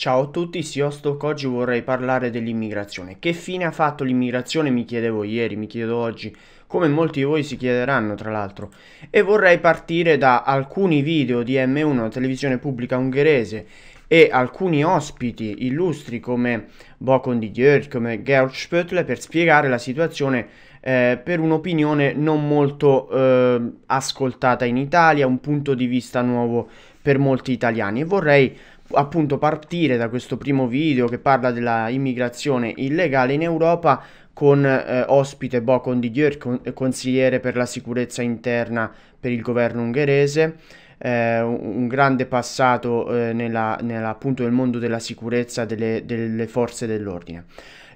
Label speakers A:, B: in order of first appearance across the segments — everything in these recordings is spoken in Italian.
A: Ciao a tutti, io Stock oggi vorrei parlare dell'immigrazione. Che fine ha fatto l'immigrazione? Mi chiedevo ieri, mi chiedo oggi, come molti di voi si chiederanno tra l'altro. E vorrei partire da alcuni video di M1, la televisione pubblica ungherese, e alcuni ospiti illustri come Bocon di Gjörg, come Georg Spöttle per spiegare la situazione eh, per un'opinione non molto eh, ascoltata in Italia, un punto di vista nuovo per molti italiani. E vorrei appunto partire da questo primo video che parla della immigrazione illegale in Europa con eh, ospite Bocon di Dier, con, eh, consigliere per la sicurezza interna per il governo ungherese, eh, un, un, grande passato eh, nella, nella, appunto nel mondo della sicurezza delle, delle forze dell'ordine.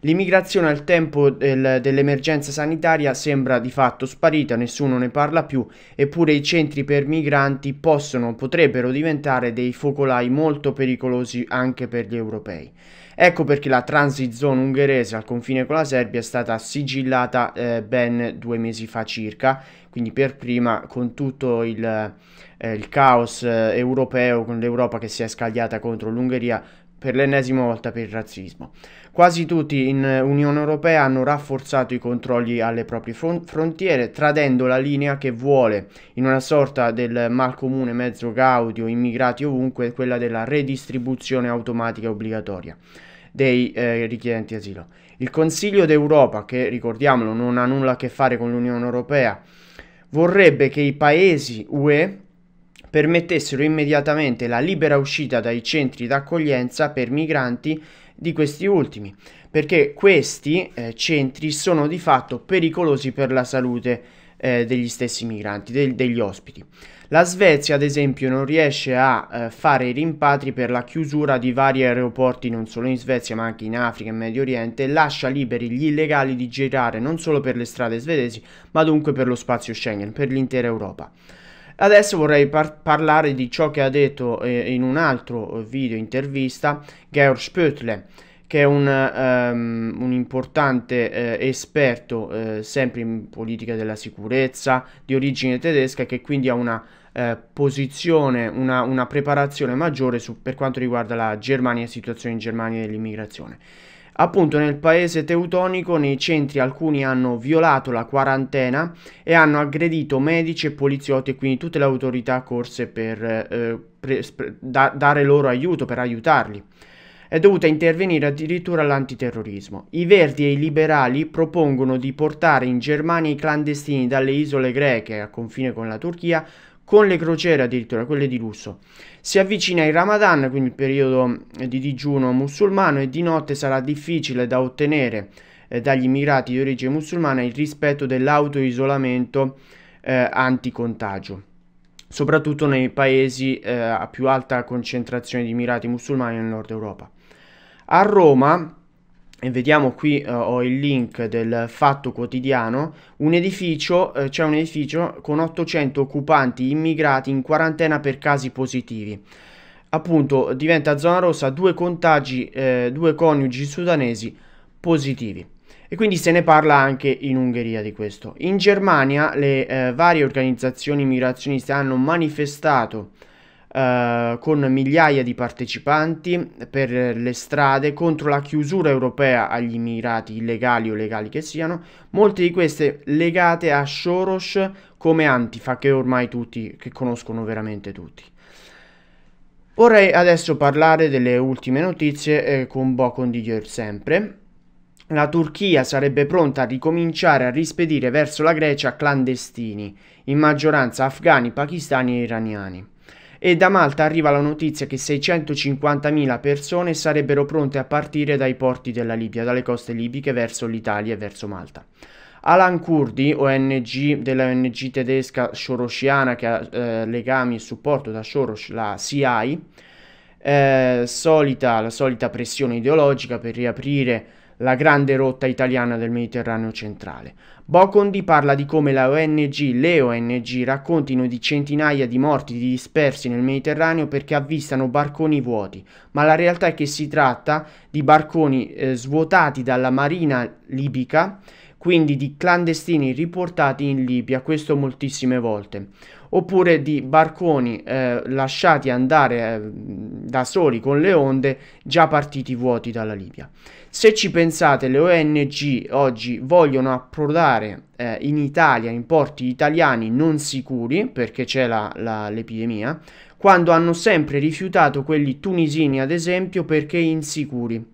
A: L'immigrazione al tempo del, dell'emergenza sanitaria sembra di fatto sparita, nessuno ne parla più, eppure i centri per migranti possono, potrebbero diventare dei focolai molto pericolosi anche per gli europei. Ecco perché la transit zone ungherese al confine con la Serbia è stata sigillata eh, ben due mesi fa circa, quindi per prima con tutto il, eh, il caos eh, europeo, con l'Europa che si è scagliata contro l'Ungheria, per l'ennesima volta per il razzismo. Quasi tutti in Unione Europea hanno rafforzato i controlli alle proprie frontiere, tradendo la linea che vuole, in una sorta del malcomune mezzo gaudio, immigrati ovunque, quella della redistribuzione automatica obbligatoria dei eh, richiedenti asilo. Il Consiglio d'Europa, che ricordiamolo non ha nulla a che fare con l'Unione Europea, vorrebbe che i paesi UE permettessero immediatamente la libera uscita dai centri d'accoglienza per migranti di questi ultimi, perché questi eh, centri sono di fatto pericolosi per la salute eh, degli stessi migranti, de degli ospiti. La Svezia, ad esempio, non riesce a eh, fare i rimpatri per la chiusura di vari aeroporti, non solo in Svezia, ma anche in Africa e Medio Oriente, e lascia liberi gli illegali di girare non solo per le strade svedesi, ma dunque per lo spazio Schengen, per l'intera Europa. Adesso vorrei par parlare di ciò che ha detto eh, in un altro eh, video intervista Georg Spötle che è un, um, un importante eh, esperto eh, sempre in politica della sicurezza di origine tedesca che quindi ha una eh, posizione, una, una, preparazione maggiore su, per quanto riguarda la Germania e situazione in Germania dell'immigrazione. Appunto nel paese teutonico nei centri alcuni hanno violato la quarantena e hanno aggredito medici e poliziotti e quindi tutte le autorità corse per eh, da, dare loro aiuto, per aiutarli. È dovuta intervenire addirittura l'antiterrorismo. I Verdi e i liberali propongono di portare in Germania i clandestini dalle isole greche a confine con la Turchia con le crociere addirittura, quelle di lusso. Si avvicina il Ramadan, quindi il periodo eh, di digiuno musulmano e di notte sarà difficile da ottenere eh, dagli immigrati di origine musulmana il rispetto dell'autoisolamento eh, anticontagio soprattutto nei paesi eh, a più alta concentrazione di immigrati musulmani nel nord Europa. A Roma e vediamo qui uh, ho il link del fatto quotidiano, un edificio, uh, c'è un edificio con 800 occupanti immigrati in quarantena per casi positivi. Appunto diventa zona rossa due contagi, eh, due coniugi sudanesi positivi. E quindi se ne parla anche in Ungheria di questo. In Germania le eh, varie organizzazioni migrazioniste hanno manifestato eh, con migliaia di partecipanti per le strade contro la chiusura europea agli immigrati illegali o legali che siano, molte di queste legate a Soros come antifa che ormai tutti, che conoscono veramente tutti. Vorrei adesso parlare delle ultime notizie eh, con Bocon di Gier sempre. La Turchia sarebbe pronta a ricominciare a rispedire verso la Grecia clandestini, in maggioranza afghani, pakistani e iraniani e da Malta arriva la notizia che 650.000 persone sarebbero pronte a partire dai porti della Libia, dalle coste libiche verso l'Italia e verso Malta. Alan Kurdi, ONG dell'ONG tedesca Sorosiana che ha eh, legami e supporto da Soros, la CIA, eh, solita, la solita pressione ideologica per riaprire la grande rotta italiana del Mediterraneo centrale. Bocondi parla di come la ONG, le ONG raccontino di centinaia di morti di dispersi nel Mediterraneo perché avvistano barconi vuoti, ma la realtà è che si tratta di barconi eh, svuotati dalla marina libica quindi di clandestini riportati in Libia, questo moltissime volte, oppure di barconi eh, lasciati andare eh, da soli con le onde già partiti vuoti dalla Libia. Se ci pensate, le ONG oggi vogliono approdare eh, in Italia, in porti italiani non sicuri, perché c'è l'epidemia, quando hanno sempre rifiutato quelli tunisini, ad esempio, perché insicuri.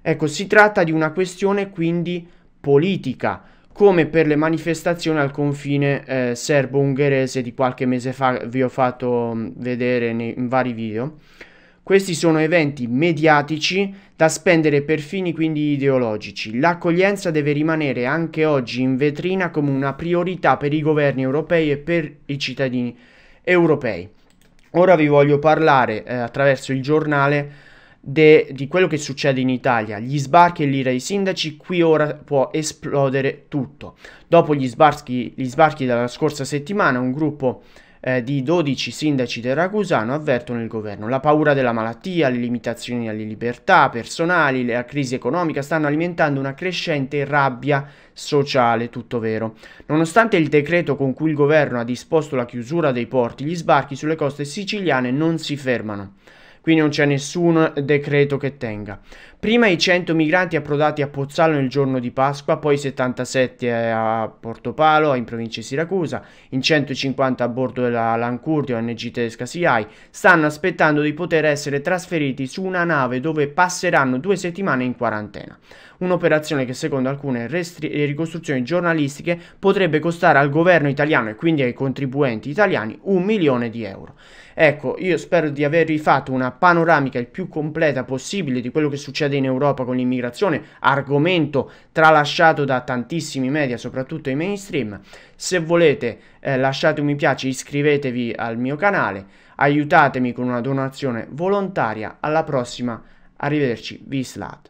A: Ecco, si tratta di una questione quindi politica, come per le manifestazioni al confine eh, serbo-ungherese di qualche mese fa, vi ho fatto mm, vedere nei, in vari video. Questi sono eventi mediatici da spendere per fini quindi ideologici. L'accoglienza deve rimanere anche oggi in vetrina come una priorità per i governi europei e per i cittadini europei. Ora vi voglio parlare eh, attraverso il giornale de, di quello che succede in Italia, gli sbarchi e l'ira dei sindaci, qui ora può esplodere tutto. Dopo gli sbarchi, gli sbarchi della scorsa settimana, un gruppo eh, di 12 sindaci del Ragusano avvertono il governo. La paura della malattia, le limitazioni alle libertà personali, la crisi economica stanno alimentando una crescente rabbia sociale, tutto vero. Nonostante il decreto con cui il governo ha disposto la chiusura dei porti, gli sbarchi sulle coste siciliane non si fermano qui non c'è nessun decreto che tenga. Prima i 100 migranti approdati a Pozzallo nel giorno di Pasqua, poi 77 a Portopalo, in provincia di Siracusa, in 150 a bordo della Lancurtia, ONG tedesca SIAI, stanno aspettando di poter essere trasferiti su una nave dove passeranno due settimane in quarantena. Un'operazione che secondo alcune ricostruzioni giornalistiche potrebbe costare al governo italiano e quindi ai contribuenti italiani un milione di euro. Ecco, io spero di avervi fatto una panoramica il più completa possibile di quello che succede in Europa con l'immigrazione, argomento tralasciato da tantissimi media, soprattutto i mainstream. Se volete eh, lasciate un mi piace, iscrivetevi al mio canale, aiutatemi con una donazione volontaria. Alla prossima, arrivederci, vi slat.